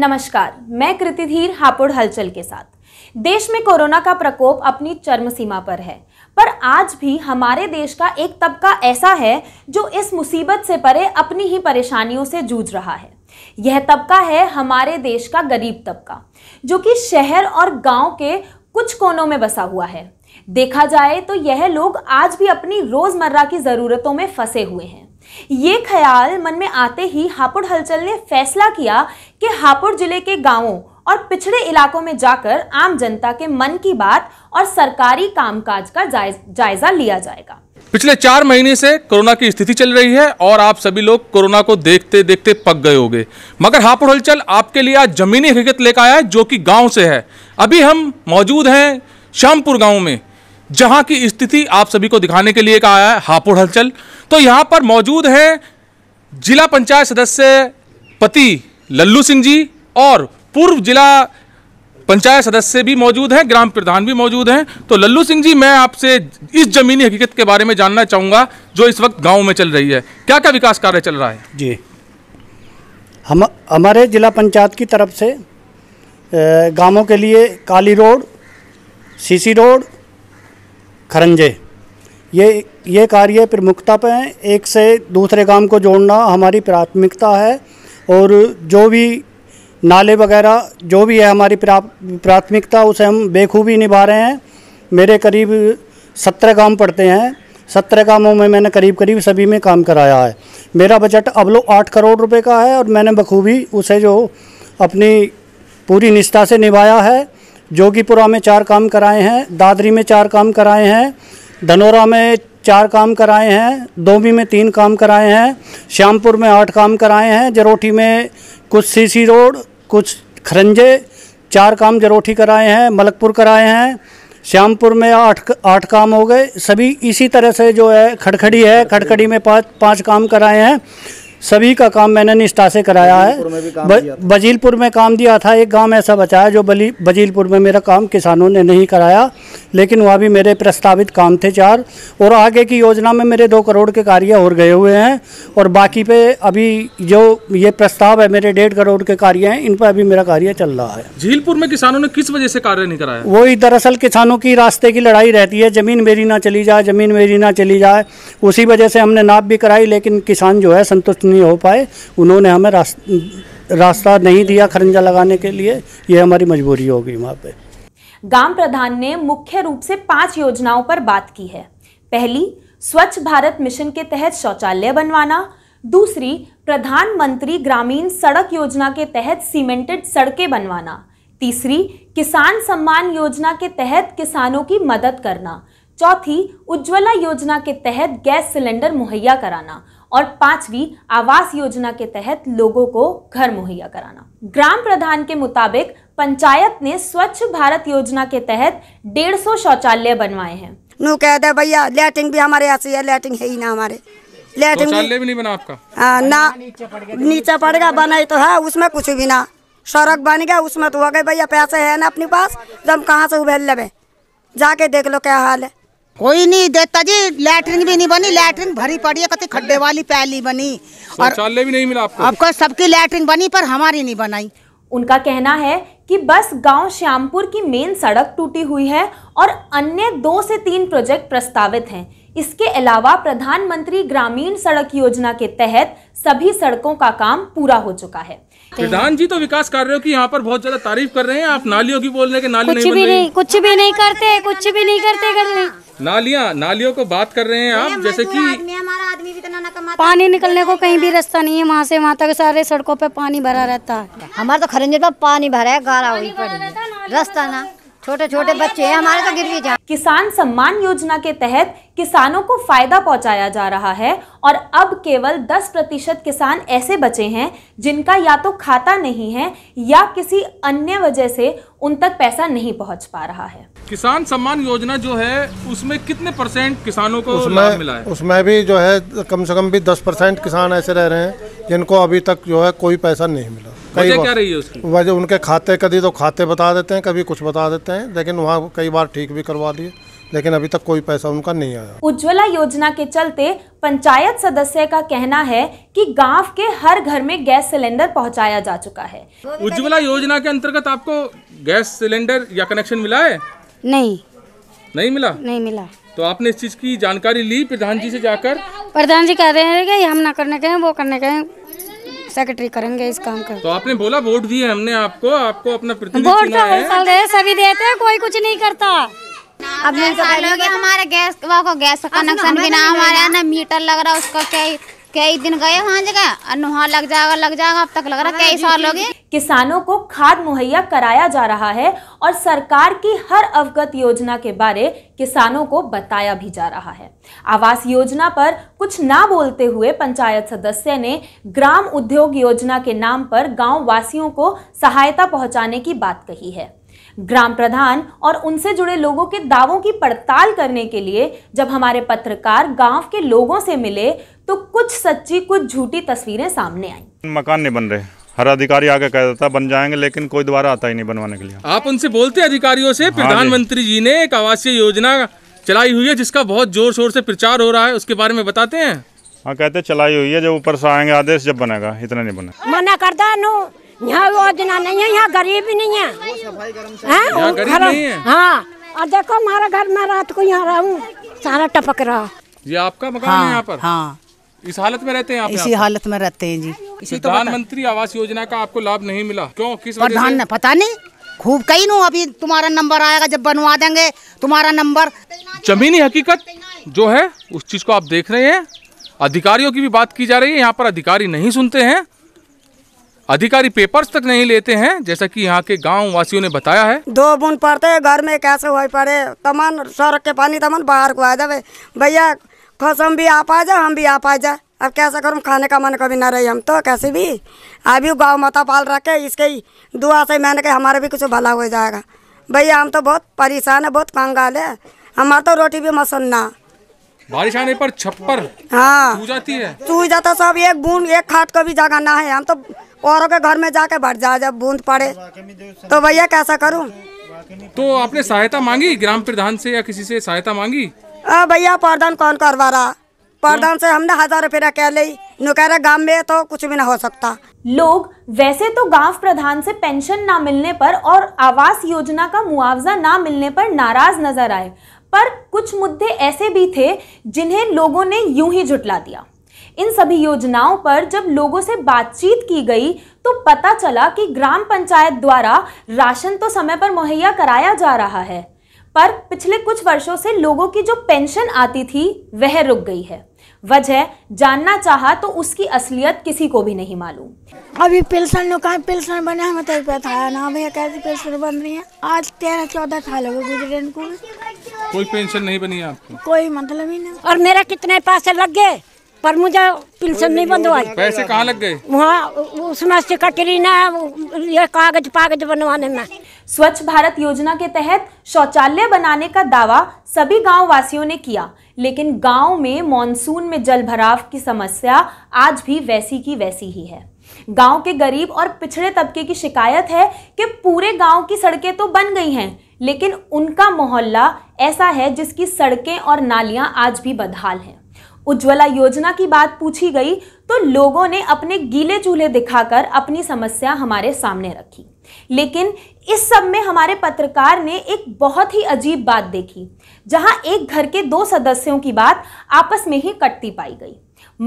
नमस्कार मैं कृति धीर हापुड़ हलचल के साथ देश में कोरोना का प्रकोप अपनी चरम सीमा पर है पर आज भी हमारे देश का एक तबका ऐसा है जो इस मुसीबत से परे अपनी ही परेशानियों से जूझ रहा है यह तबका है हमारे देश का गरीब तबका जो कि शहर और गांव के कुछ कोनों में बसा हुआ है देखा जाए तो यह लोग आज भी अपनी रोजमर्रा की जरूरतों में फंसे हुए हैं ये ख्याल मन में आते ही हापुड़ हलचल ने फैसला किया कि हापुड़ जिले के गांवों और पिछड़े इलाकों में जाकर आम जनता के मन की बात और सरकारी कामकाज का जायजा लिया जाएगा पिछले चार महीने से कोरोना की स्थिति चल रही है और आप सभी लोग कोरोना को देखते देखते पक गए होंगे मगर हापुड़ हलचल आपके लिए आज जमीनी हकीकत लेकर आया है जो कि गांव से है अभी हम मौजूद हैं श्यामपुर गांव में जहां की स्थिति आप सभी को दिखाने के लिए कहा है हापुड़ हलचल तो यहां पर मौजूद हैं जिला पंचायत सदस्य पति लल्लू सिंह जी और पूर्व जिला पंचायत सदस्य भी मौजूद हैं ग्राम प्रधान भी मौजूद हैं तो लल्लू सिंह जी मैं आपसे इस जमीनी हकीकत के बारे में जानना चाहूँगा जो इस वक्त गाँव में चल रही है क्या क्या विकास कार्य चल रहा है जी हम हमारे जिला पंचायत की तरफ से गांवों के लिए काली रोड सीसी रोड खरंजे ये ये कार्य प्रमुखता पर एक से दूसरे काम को जोड़ना हमारी प्राथमिकता है और जो भी नाले वगैरह जो भी है हमारी प्राथमिकता उसे हम बेखूबी निभा रहे हैं मेरे करीब सत्रह काम पड़ते हैं सत्रह कामों में मैंने करीब करीब सभी में काम कराया है मेरा बजट अब लोग आठ करोड़ रुपए का है और मैंने बखूबी उसे जो अपनी पूरी निष्ठा से निभाया है जोगीपुरा में चार काम कराए हैं दादरी में चार काम कराए हैं धनौरा में चार काम कराए हैं दोमी में तीन काम कराए हैं श्यामपुर में आठ काम कराए हैं जरोठी में कुछ सीसी रोड कुछ खरंजे चार काम जरोठी कराए हैं मलकपुर कराए हैं श्यामपुर में आठ आठ काम हो गए सभी इसी तरह से जो है खड़खड़ी है खड़खड़ी में पाँच पाँच काम कराए हैं सभी का काम मैंने निष्ठा से कराया है बजीलपुर में काम दिया था एक गांव ऐसा बचाया जो बली बजीलपुर में मेरा काम किसानों ने नहीं कराया लेकिन वहाँ भी मेरे प्रस्तावित काम थे चार और आगे की योजना में मेरे दो करोड़ के कार्य और गए हुए हैं और बाकी पे अभी जो ये प्रस्ताव है मेरे डेढ़ करोड़ के कार्य हैं इन पर अभी मेरा कार्य चल रहा है झीलपुर में किसानों ने किस वजह से कार्य नहीं कराया वही दरअसल किसानों की रास्ते की लड़ाई रहती है ज़मीन मेरी ना चली जाए ज़मीन मेरी ना चली जाए उसी वजह से हमने नाप भी कराई लेकिन किसान जो है संतुष्ट नहीं नहीं हो पाए उन्होंने हमें रास्ता नहीं दिया खरंजा लगाने के लिए ये हमारी मजबूरी होगी वहाँ पे ग्राम प्रधान ने मुख्य रूप से पांच योजनाओं पर बात की है पहली स्वच्छ भारत मिशन के तहत शौचालय बनवाना दूसरी प्रधानमंत्री ग्रामीण सड़क योजना के तहत सीमेंटेड सड़कें बनवाना तीसरी किसान सम्मान योजना के तहत किसानों की मदद करना चौथी उज्ज्वला योजना के तहत गैस सिलेंडर मुहैया कराना और पांचवी आवास योजना के तहत लोगों को घर मुहैया कराना ग्राम प्रधान के मुताबिक पंचायत ने स्वच्छ भारत योजना के तहत 150 शौचालय बनवाए हैं नो कह दे भैया लेटरिन भी हमारे यहाँ से लेटरिन है ही ना हमारे लेटरिन भी, नहीं बना आपका आ, ना नीचे पड़ेगा बनाई तो है उसमें कुछ भी ना सड़क बन गया उसमें तो हो गए भैया पैसे है ना अपने पास तो हम कहाँ से उभर लेवे जाके देख लो क्या हाल है कोई नहीं देता जी लैटरिन भी नहीं बनी लैटरिन भरी पड़ी है कती खड्डे वाली पहली बनी और भी नहीं मिला आपको आपको सबकी लैटरिन बनी पर हमारी नहीं बनाई उनका कहना है कि बस गांव श्यामपुर की मेन सड़क टूटी हुई है और अन्य दो से तीन प्रोजेक्ट प्रस्तावित हैं इसके अलावा प्रधानमंत्री ग्रामीण सड़क योजना के तहत सभी सड़कों का काम पूरा हो चुका है प्रधान जी तो विकास कार्यों की यहाँ पर बहुत ज्यादा तारीफ कर रहे हैं आप नालियों की बोल रहे नाली कुछ नहीं भी नहीं कुछ भी नहीं करते कुछ भी नहीं करते कर नालियाँ नालियों को बात कर रहे हैं आप जैसे कि पानी निकलने को कहीं भी रास्ता नहीं है वहाँ से वहाँ तक सारे सड़कों पे पानी भरा रहता है हमारे तो खरंजे में पानी भरा है गारा हुई पड़ी रास्ता ना तो। छोटे छोटे बच्चे हैं हमारे तो गिर भी किसान सम्मान योजना के तहत किसानों को फायदा पहुंचाया जा रहा है और अब केवल 10 प्रतिशत किसान ऐसे बचे हैं जिनका या तो खाता नहीं है या किसी अन्य वजह से उन तक पैसा नहीं पहुंच पा रहा है किसान सम्मान योजना जो है उसमें कितने परसेंट किसानों को उसमें, मिला है उसमें भी जो है कम से कम भी 10 परसेंट किसान ऐसे रह रहे हैं जिनको अभी तक जो है कोई पैसा नहीं मिला कई क्या रही है उसकी वजह उनके खाते कभी तो खाते बता देते हैं कभी कुछ बता देते हैं लेकिन वहाँ कई बार ठीक भी करवा दिए लेकिन अभी तक कोई पैसा उनका नहीं आया उज्ज्वला योजना के चलते पंचायत सदस्य का कहना है कि गांव के हर घर में गैस सिलेंडर पहुंचाया जा चुका है उज्ज्वला योजना के अंतर्गत आपको गैस सिलेंडर या कनेक्शन मिला है नहीं नहीं मिला नहीं मिला तो आपने इस चीज की जानकारी ली प्रधान जी ऐसी जाकर प्रधान जी कह रहे हैं हम ना करने के वो करने के सेक्रेटरी करेंगे इस काम का तो आपने बोला वोट दिए हमने आपको आपको अपना प्रतिनिधि तो सभी देते हैं कोई कुछ नहीं करता अब मैं तो लोग हमारे गैस को गैस का कनेक्शन भी ना हमारे ना मीटर लग रहा उसका क्या कई दिन गए वहाँ जगह नुहा लग जाएगा लग जाएगा अब तक लग रहा हाँ, कई साल हो गए किसानों को खाद मुहैया कराया जा रहा है और सरकार की हर अवगत योजना के बारे किसानों को बताया भी जा रहा है आवास योजना पर कुछ ना बोलते हुए पंचायत सदस्य ने ग्राम उद्योग योजना के नाम पर गांव वासियों को सहायता पहुंचाने की बात कही है ग्राम प्रधान और उनसे जुड़े लोगों के दावों की पड़ताल करने के लिए जब हमारे पत्रकार गांव के लोगों से मिले तो कुछ सच्ची कुछ झूठी तस्वीरें सामने आई मकान नहीं बन रहे हर अधिकारी आगे कह देता बन जाएंगे लेकिन कोई दोबारा आता ही नहीं बनवाने के लिए आप उनसे बोलते अधिकारियों से हाँ प्रधानमंत्री जी ने एक आवासीय योजना चलाई हुई है जिसका बहुत जोर शोर से प्रचार हो रहा है उसके बारे में बताते हैं हाँ कहते चलाई हुई है जब ऊपर से आएंगे आदेश जब बनेगा इतना नहीं बना मना करता यहाँ योजना नहीं है यहाँ गरीब ही नहीं है, हाँ? है? घर हाँ और देखो हमारा घर में रात को यहाँ हूँ सारा टपक रहा ये आपका मकान हाँ, है यहाँ पर हाँ इस हालत में रहते हैं आप इसी हालत में रहते हैं जी तो प्रधानमंत्री तो आवास योजना का आपको लाभ नहीं मिला क्यों किस प्रधान ने पता नहीं खूब कही नू अभी तुम्हारा नंबर आएगा जब बनवा देंगे तुम्हारा नंबर जमीनी हकीकत जो है उस चीज को आप देख रहे हैं अधिकारियों की भी बात की जा रही है यहाँ पर अधिकारी नहीं सुनते हैं अधिकारी पेपर्स तक नहीं लेते हैं जैसा कि यहाँ के गाँव वासियों ने बताया है दो बूंद पड़ते घर में कैसे हो पड़े तमन सड़क के पानी तमन बाहर को आ जाए भैया खुश हम भी आप आ जाए हम भी आप आ जाए अब कैसे करूँ खाने का मन कभी ना रही हम तो कैसे भी अभी गाँव माता पाल रखे इसके ही दुआ से मैंने कहा हमारा भी कुछ भला हो जाएगा भैया हम तो बहुत परेशान है बहुत कंगाल है हमारा तो रोटी भी ना बारिश आने पर छप्पर हाँ जाती है चू जाता सब एक बूंद एक खाट को भी जगह ना है हम तो औरों के घर में जाके बढ़ जाओ जब बूंद पड़े तो भैया कैसा करूँ तो आपने सहायता मांगी ग्राम प्रधान से या किसी से सहायता मांगी भैया प्रधान कौन करवा रहा प्रधान से हमने हजार रुपया कह ली नुकहरा गांव में तो कुछ भी ना हो सकता लोग वैसे तो गांव प्रधान से पेंशन ना मिलने पर और आवास योजना का मुआवजा ना मिलने पर नाराज नजर आए पर कुछ मुद्दे ऐसे भी थे जिन्हें लोगों ने यूं ही झुटला दिया इन सभी योजनाओं पर जब लोगों से बातचीत की गई तो पता चला कि ग्राम पंचायत द्वारा राशन तो समय पर मुहैया कराया जा रहा है पर पिछले कुछ वर्षों से लोगों की जो पेंशन आती थी वह रुक गई है वजह जानना चाहा तो उसकी असलियत किसी को भी नहीं मालूम अभी पेंशन लोग कहा पेंशन बने हमें तो पता ना भैया कैसे पेंशन बन रही है आज तेरह चौदह साल हो गए कोई पेंशन नहीं बनी आपको कोई मतलब ही नहीं और मेरा कितने पैसे लग गए पर मुझे पेंशन नहीं बनवाई पैसे कहाँ लग गए वहाँ उसमें कटरी ना ये कागज पागज बनवाने में स्वच्छ भारत योजना के तहत शौचालय बनाने का दावा सभी गांव वासियों ने किया लेकिन गांव में मॉनसून में जल भराव की समस्या आज भी वैसी की वैसी ही है गांव के गरीब और पिछड़े तबके की शिकायत है कि पूरे गांव की सड़कें तो बन गई हैं लेकिन उनका मोहल्ला ऐसा है जिसकी सड़कें और नालियां आज भी बदहाल हैं उज्ज्वला योजना की बात पूछी गई तो लोगों ने अपने गीले चूल्हे दिखाकर अपनी समस्या हमारे सामने रखी लेकिन इस सब में हमारे पत्रकार ने एक बहुत ही अजीब बात देखी जहां एक घर के दो सदस्यों की बात आपस में ही कटती पाई गई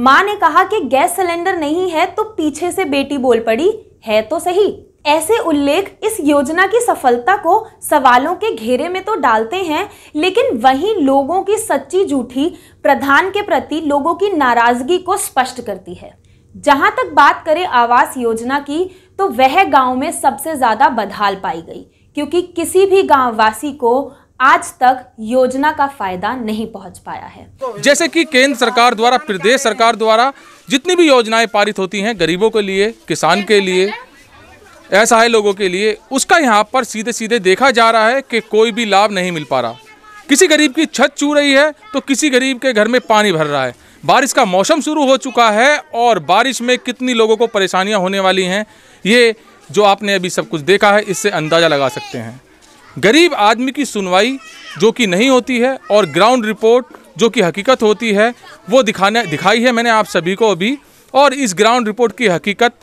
मां ने कहा कि गैस सिलेंडर नहीं है तो पीछे से बेटी बोल पड़ी है तो सही ऐसे उल्लेख इस योजना की सफलता को सवालों के घेरे में तो डालते हैं लेकिन वहीं लोगों की सच्ची जूठी प्रधान के प्रति लोगों की नाराजगी को स्पष्ट करती है जहां तक बात करें आवास योजना की तो वह गांव में सबसे ज़्यादा बदहाल पाई गई क्योंकि किसी भी गाँव वासी को आज तक योजना का फायदा नहीं पहुंच पाया है जैसे कि केंद्र सरकार द्वारा प्रदेश सरकार द्वारा जितनी भी योजनाएं पारित होती हैं गरीबों के लिए किसान के लिए ऐसा है लोगों के लिए उसका यहाँ पर सीधे सीधे देखा जा रहा है कि कोई भी लाभ नहीं मिल पा रहा किसी गरीब की छत चू रही है तो किसी गरीब के घर में पानी भर रहा है बारिश का मौसम शुरू हो चुका है और बारिश में कितनी लोगों को परेशानियाँ होने वाली हैं ये जो आपने अभी सब कुछ देखा है इससे अंदाज़ा लगा सकते हैं गरीब आदमी की सुनवाई जो कि नहीं होती है और ग्राउंड रिपोर्ट जो कि हकीकत होती है वो दिखाने दिखाई है मैंने आप सभी को अभी और इस ग्राउंड रिपोर्ट की हकीकत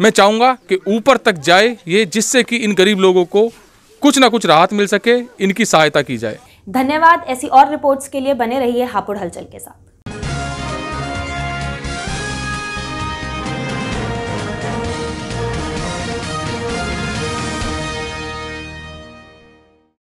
मैं चाहूँगा कि ऊपर तक जाए ये जिससे कि इन गरीब लोगों को कुछ ना कुछ राहत मिल सके इनकी सहायता की जाए धन्यवाद ऐसी और रिपोर्ट्स के लिए बने रहिए हापुड़ हलचल के साथ